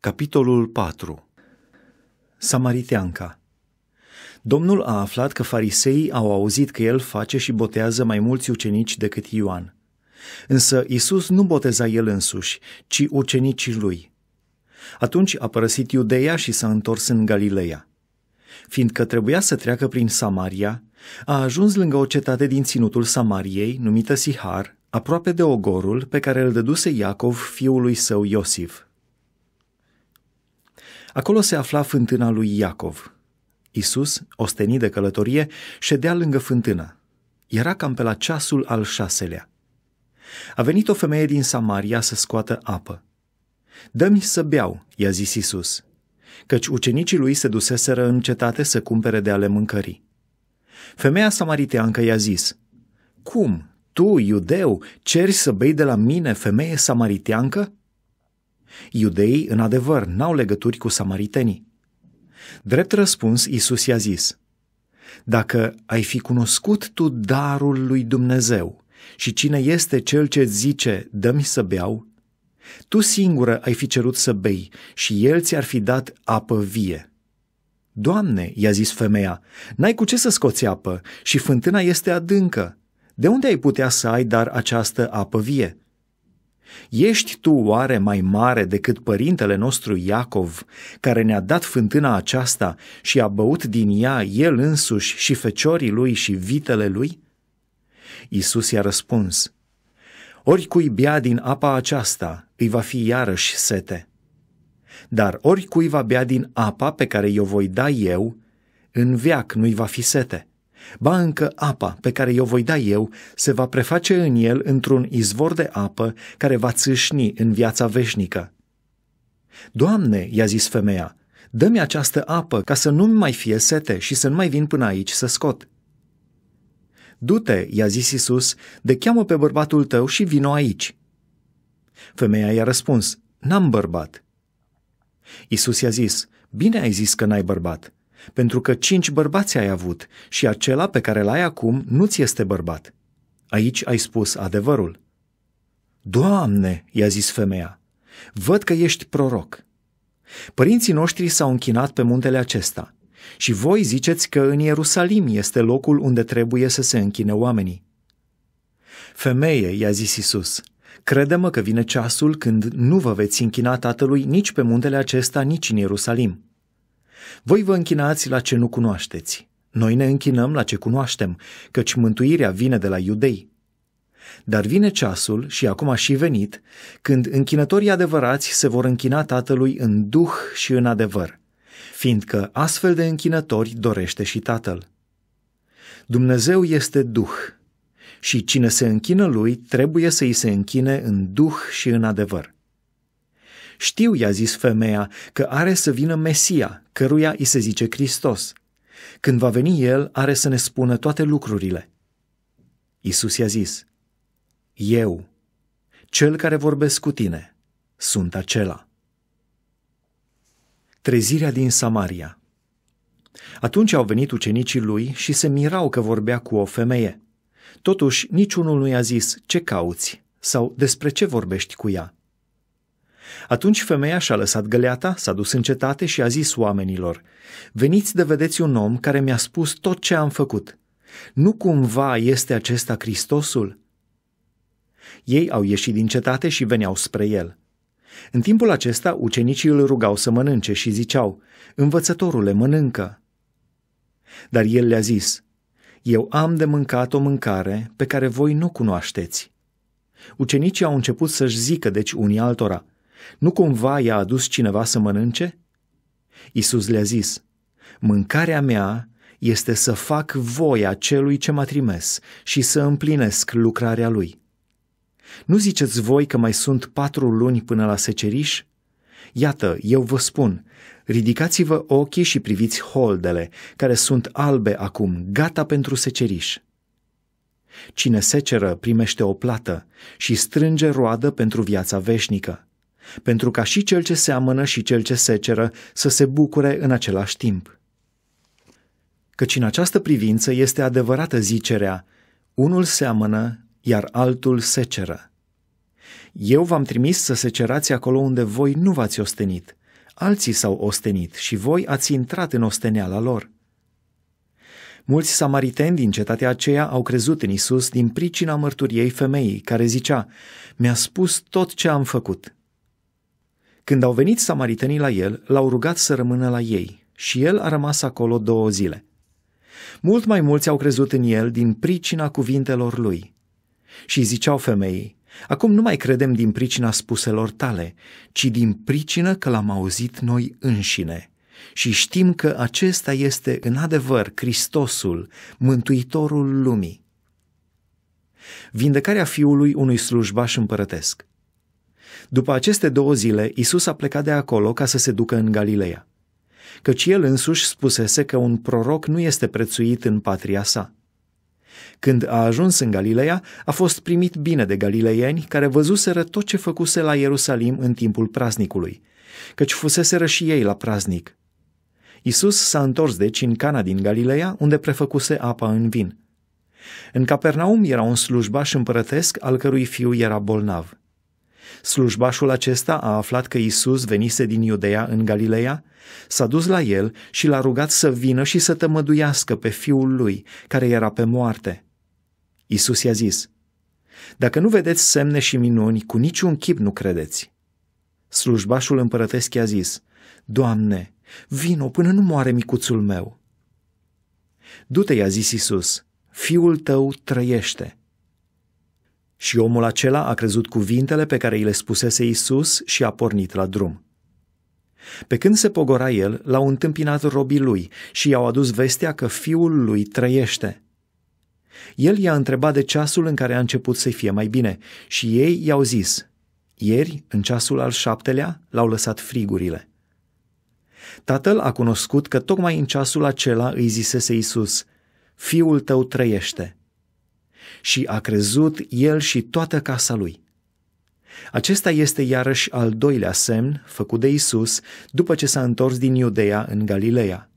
Capitolul 4 Samariteanca Domnul a aflat că fariseii au auzit că el face și botează mai mulți ucenici decât Ioan. Însă Isus nu boteza el însuși, ci ucenicii lui. Atunci a părăsit Iudeia și s-a întors în Galileea. Fiindcă trebuia să treacă prin Samaria, a ajuns lângă o cetate din ținutul Samariei, numită Sihar, aproape de ogorul pe care îl dăduse Iacov fiului său Iosif. Acolo se afla fântâna lui Iacov. Isus, ostenit de călătorie, ședea lângă fântână. Era cam pe la ceasul al șaselea. A venit o femeie din Samaria să scoată apă. Dă-mi să beau, i-a zis Isus, căci ucenicii lui se duseseră în cetate să cumpere de ale mâncării. Femeia samariteancă i-a zis, Cum, tu, iudeu, ceri să bei de la mine, femeie samariteancă? Iudeii, în adevăr, n-au legături cu samaritenii. Drept răspuns, Isus i-a zis, Dacă ai fi cunoscut tu darul lui Dumnezeu și cine este cel ce zice, dă-mi să beau, tu singură ai fi cerut să bei și el ți-ar fi dat apă vie. Doamne, i-a zis femeia, n-ai cu ce să scoți apă și fântâna este adâncă. De unde ai putea să ai dar această apă vie? Ești tu oare mai mare decât părintele nostru Iacov, care ne-a dat fântâna aceasta și a băut din ea el însuși și feciorii lui și vitele lui? Isus i-a răspuns, Oricui bea din apa aceasta, îi va fi iarăși sete. Dar oricui va bea din apa pe care i-o voi da eu, în veac nu-i va fi sete. Ba încă apa pe care o voi da eu se va preface în el într-un izvor de apă care va țâșni în viața veșnică. Doamne, i-a zis femeia, dă-mi această apă ca să nu-mi mai fie sete și să nu mai vin până aici să scot. Du-te, i-a zis Isus, de cheamă pe bărbatul tău și vino aici. Femeia i-a răspuns, n-am bărbat. Isus i-a zis, bine ai zis că n-ai bărbat, pentru că cinci bărbați ai avut și acela pe care l-ai acum nu ți este bărbat. Aici ai spus adevărul. Doamne, i-a zis femeia, văd că ești proroc. Părinții noștri s-au închinat pe muntele acesta și voi ziceți că în Ierusalim este locul unde trebuie să se închine oamenii. Femeie, i-a zis Isus, crede-mă că vine ceasul când nu vă veți închina Tatălui nici pe muntele acesta, nici în Ierusalim. Voi vă închinați la ce nu cunoașteți. Noi ne închinăm la ce cunoaștem, căci mântuirea vine de la iudei. Dar vine ceasul, și acum a și venit, când închinătorii adevărați se vor închina Tatălui în duh și în adevăr, fiindcă astfel de închinători dorește și Tatăl. Dumnezeu este duh și cine se închină lui trebuie să îi se închine în duh și în adevăr. Știu, i-a zis femeia, că are să vină Mesia, căruia îi se zice Hristos. Când va veni el, are să ne spună toate lucrurile. Isus i-a zis, Eu, cel care vorbesc cu tine, sunt acela. Trezirea din Samaria Atunci au venit ucenicii lui și se mirau că vorbea cu o femeie. Totuși, niciunul nu i-a zis, ce cauți? sau despre ce vorbești cu ea. Atunci femeia și-a lăsat găleata, s-a dus în cetate și a zis oamenilor, Veniți de vedeți un om care mi-a spus tot ce am făcut. Nu cumva este acesta Hristosul? Ei au ieșit din cetate și veneau spre el. În timpul acesta, ucenicii îl rugau să mănânce și ziceau, Învățătorule, mănâncă! Dar el le-a zis, Eu am de mâncat o mâncare pe care voi nu cunoașteți. Ucenicii au început să-și zică deci unii altora, nu cumva i-a adus cineva să mănânce? Isus le-a zis, mâncarea mea este să fac voia celui ce m-a trimis și să împlinesc lucrarea lui. Nu ziceți voi că mai sunt patru luni până la seceriș? Iată, eu vă spun, ridicați-vă ochii și priviți holdele, care sunt albe acum, gata pentru seceriș. Cine seceră primește o plată și strânge roadă pentru viața veșnică pentru ca și cel ce seamănă și cel ce seceră să se bucure în același timp. Căci în această privință este adevărată zicerea, unul seamănă, iar altul seceră. Eu v-am trimis să secerați acolo unde voi nu v-ați ostenit, alții s-au ostenit și voi ați intrat în osteneala lor. Mulți samariteni din cetatea aceea au crezut în Isus din pricina mărturiei femeii, care zicea, Mi-a spus tot ce am făcut. Când au venit samaritenii la el, l-au rugat să rămână la ei și el a rămas acolo două zile. Mult mai mulți au crezut în el din pricina cuvintelor lui. Și ziceau femeii, acum nu mai credem din pricina spuselor tale, ci din pricină că l-am auzit noi înșine și știm că acesta este în adevăr Hristosul, Mântuitorul lumii. Vindecarea fiului unui slujbaș împărătesc – după aceste două zile, Isus a plecat de acolo ca să se ducă în Galileea, căci el însuși spusese că un proroc nu este prețuit în patria sa. Când a ajuns în Galileea, a fost primit bine de galileieni care văzuseră tot ce făcuse la Ierusalim în timpul praznicului, căci fuseseră și ei la praznic. Isus s-a întors deci în Cana din Galileea, unde prefăcuse apa în vin. În Capernaum era un slujbaș împărătesc al cărui fiu era bolnav. Slujbașul acesta a aflat că Isus venise din Iudeea în Galileea, s-a dus la el și l-a rugat să vină și să tămăduiască pe fiul lui, care era pe moarte. Isus i-a zis, Dacă nu vedeți semne și minuni, cu niciun chip nu credeți. Slujbașul împărătesc i-a zis, Doamne, vino până nu moare micuțul meu. Du-te, i-a zis Isus, fiul tău trăiește. Și omul acela a crezut cuvintele pe care îi le spusese Isus și a pornit la drum. Pe când se pogora el, l-au întâmpinat robii lui și i-au adus vestea că fiul lui trăiește. El i-a întrebat de ceasul în care a început să-i fie mai bine și ei i-au zis, ieri, în ceasul al șaptelea, l-au lăsat frigurile. Tatăl a cunoscut că tocmai în ceasul acela îi zisese Isus, Fiul tău trăiește și a crezut el și toată casa lui. Acesta este iarăși al doilea semn făcut de Isus după ce s-a întors din Iudeea în Galileea.